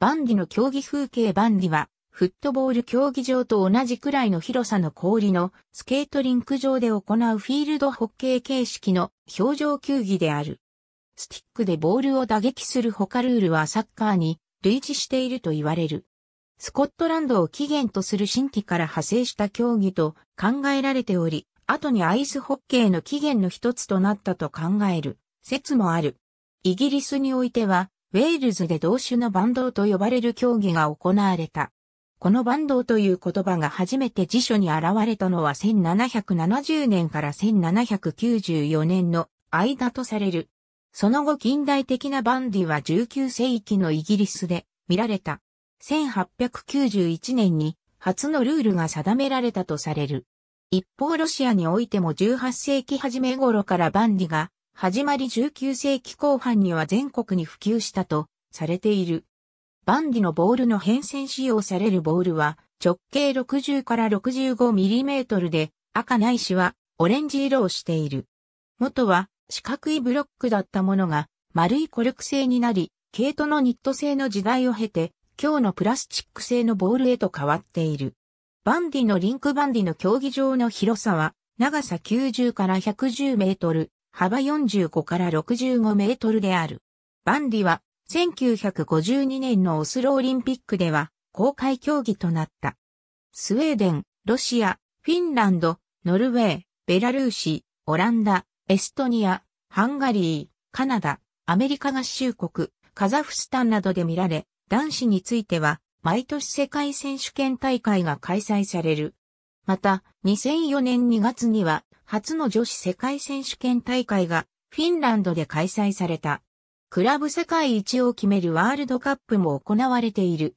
バンディの競技風景バンディは、フットボール競技場と同じくらいの広さの氷のスケートリンク上で行うフィールドホッケー形式の表情球技である。スティックでボールを打撃する他ルールはサッカーに類似していると言われる。スコットランドを起源とする新規から派生した競技と考えられており、後にアイスホッケーの起源の一つとなったと考える説もある。イギリスにおいては、ウェールズで同種のバド道と呼ばれる競技が行われた。このバド道という言葉が初めて辞書に現れたのは1770年から1794年の間とされる。その後近代的なバンディは19世紀のイギリスで見られた。1891年に初のルールが定められたとされる。一方ロシアにおいても18世紀初め頃からバンディが始まり19世紀後半には全国に普及したとされている。バンディのボールの変遷使用されるボールは直径60から65ミリメートルで赤ないしはオレンジ色をしている。元は四角いブロックだったものが丸いコルク製になり、毛糸のニット製の時代を経て、今日のプラスチック製のボールへと変わっている。バンディのリンクバンディの競技場の広さは長さ90から110メートル、幅45から65メートルである。バンディは、1952年のオスロオリンピックでは、公開競技となった。スウェーデン、ロシア、フィンランド、ノルウェー、ベラルーシ、オランダ、エストニア、ハンガリー、カナダ、アメリカ合衆国、カザフスタンなどで見られ、男子については、毎年世界選手権大会が開催される。また、2004年2月には、初の女子世界選手権大会がフィンランドで開催された。クラブ世界一を決めるワールドカップも行われている。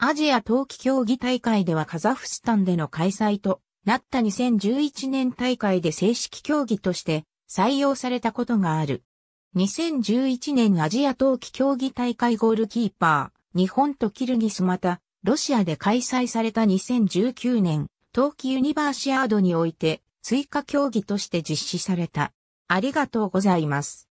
アジア冬季競技大会ではカザフスタンでの開催となった2011年大会で正式競技として採用されたことがある。2011年アジア冬季競技大会ゴールキーパー、日本とキルギスまた、ロシアで開催された2019年冬季ユニバーシアードにおいて追加競技として実施された。ありがとうございます。